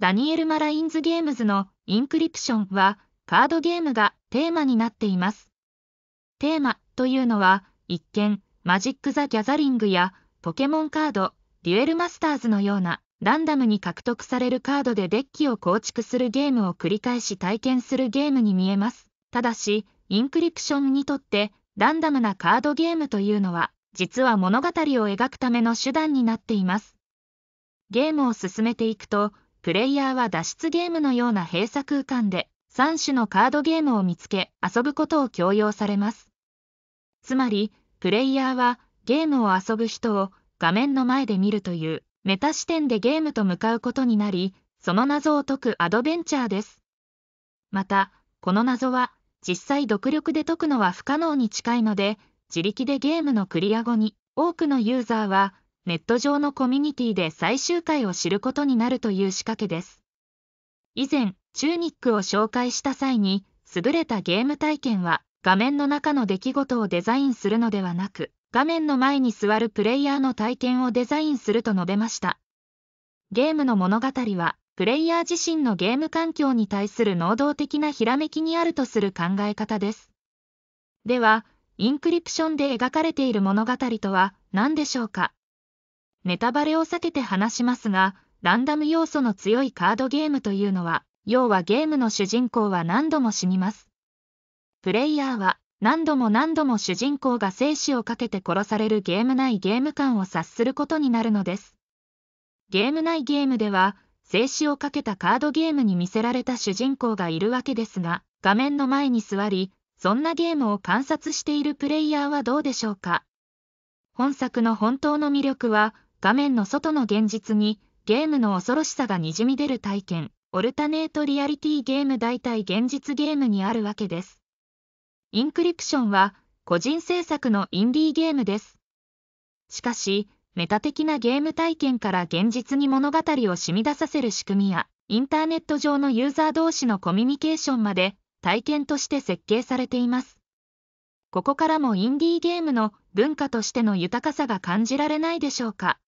ダニエル・マラインズ・ゲームズのインクリプションはカードゲームがテーマになっています。テーマというのは一見マジック・ザ・ギャザリングやポケモンカード、デュエルマスターズのようなランダムに獲得されるカードでデッキを構築するゲームを繰り返し体験するゲームに見えます。ただし、インクリプションにとってランダムなカードゲームというのは実は物語を描くための手段になっています。ゲームを進めていくと、プレイヤーは脱出ゲームのような閉鎖空間で3種のカードゲームを見つけ遊ぶことを強要されます。つまり、プレイヤーはゲームを遊ぶ人を画面の前で見るというメタ視点でゲームと向かうことになり、その謎を解くアドベンチャーです。また、この謎は実際独力で解くのは不可能に近いので、自力でゲームのクリア後に多くのユーザーはネット上のコミュニティで最終回を知ることになるという仕掛けです。以前、チューニックを紹介した際に、優れたゲーム体験は画面の中の出来事をデザインするのではなく、画面の前に座るプレイヤーの体験をデザインすると述べました。ゲームの物語は、プレイヤー自身のゲーム環境に対する能動的なひらめきにあるとする考え方です。では、インクリプションで描かれている物語とは何でしょうかネタバレを避けて話しますが、ランダム要素の強いカードゲームというのは、要はゲームの主人公は何度も死にます。プレイヤーは何度も何度も主人公が生死をかけて殺されるゲーム内ゲーム感を察することになるのです。ゲーム内ゲームでは、生死をかけたカードゲームに見せられた主人公がいるわけですが、画面の前に座り、そんなゲームを観察しているプレイヤーはどうでしょうか。本作の本当の魅力は、画面の外の現実にゲームの恐ろしさがにじみ出る体験、オルタネートリアリティゲーム代替現実ゲームにあるわけです。インクリプションは個人制作のインディーゲームです。しかし、メタ的なゲーム体験から現実に物語を染み出させる仕組みや、インターネット上のユーザー同士のコミュニケーションまで体験として設計されています。ここからもインディーゲームの文化としての豊かさが感じられないでしょうか。